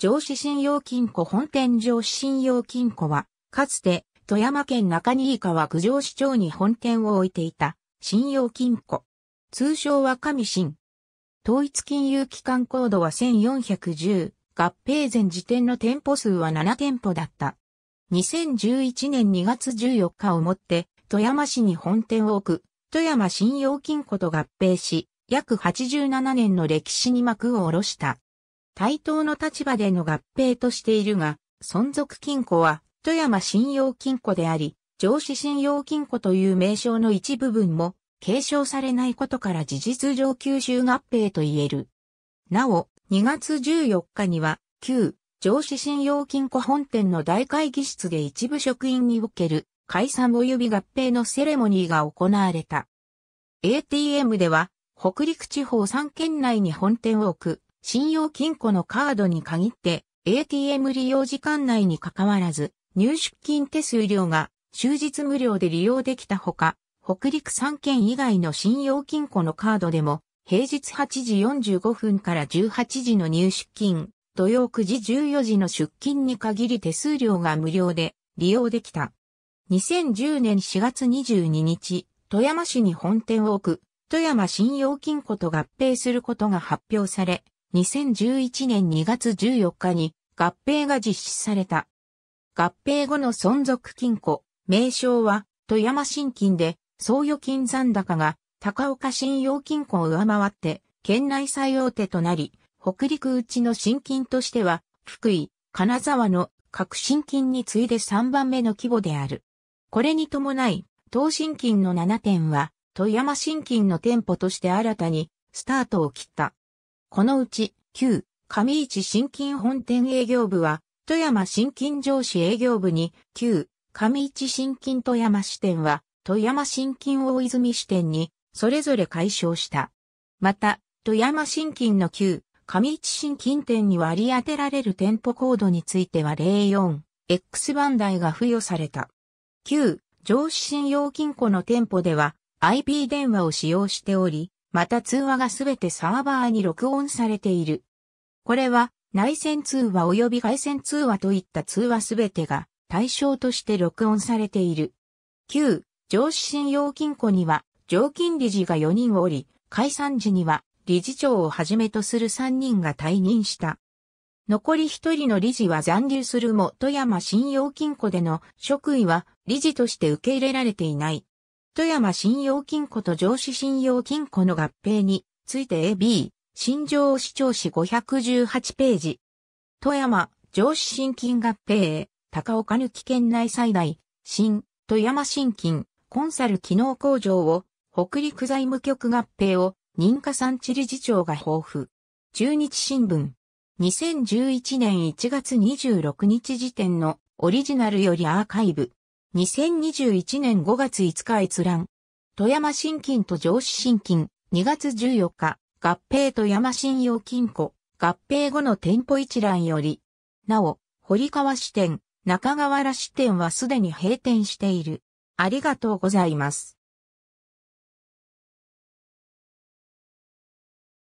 上司信用金庫本店上司信用金庫は、かつて富山県中新川九条市町に本店を置いていた信用金庫。通称は神信。統一金融機関コードは1410、合併前時点の店舗数は7店舗だった。2011年2月14日をもって、富山市に本店を置く、富山信用金庫と合併し、約87年の歴史に幕を下ろした。対等の立場での合併としているが、存続金庫は富山信用金庫であり、上司信用金庫という名称の一部分も継承されないことから事実上吸収合併と言える。なお、2月14日には、旧上司信用金庫本店の大会議室で一部職員における解散及び合併のセレモニーが行われた。ATM では、北陸地方3県内に本店を置く信用金庫のカードに限って ATM 利用時間内に関わらず入出金手数料が終日無料で利用できたほか、北陸3県以外の信用金庫のカードでも平日8時45分から18時の入出金、土曜9時14時の出勤に限り手数料が無料で利用できた。2010年4月22日、富山市に本店を置く、富山信用金庫と合併することが発表され、2011年2月14日に合併が実施された。合併後の存続金庫、名称は富山新金で、総預金残高が高岡信用金庫を上回って、県内最大手となり、北陸うちの新金としては、福井、金沢の各新金に次いで3番目の規模である。これに伴い、東新金の7点は、富山新金の店舗として新たにスタートを切った。このうち、旧、上市新金本店営業部は、富山新金上市営業部に、旧、上市新金富山支店は、富山新金大泉支店に、それぞれ解消した。また、富山新金の旧、上市新金店に割り当てられる店舗コードについては 04X 番台が付与された。旧、上市信用金庫の店舗では、IP 電話を使用しており、また通話がすべてサーバーに録音されている。これは内線通話及び外線通話といった通話すべてが対象として録音されている。旧上司信用金庫には常勤理事が4人おり、解散時には理事長をはじめとする3人が退任した。残り1人の理事は残留するも富山信用金庫での職位は理事として受け入れられていない。富山信用金庫と上司信用金庫の合併について AB、新庄市長市518ページ。富山、上司信金合併、高岡抜県内最大、新、富山信金、コンサル機能工場を、北陸財務局合併を、認可産地理事長が抱負。中日新聞。2011年1月26日時点のオリジナルよりアーカイブ。2021年5月5日閲覧。富山新金と上司新金、2月14日、合併富山信用金庫、合併後の店舗一覧より。なお、堀川支店、中川原支店はすでに閉店している。ありがとうございます。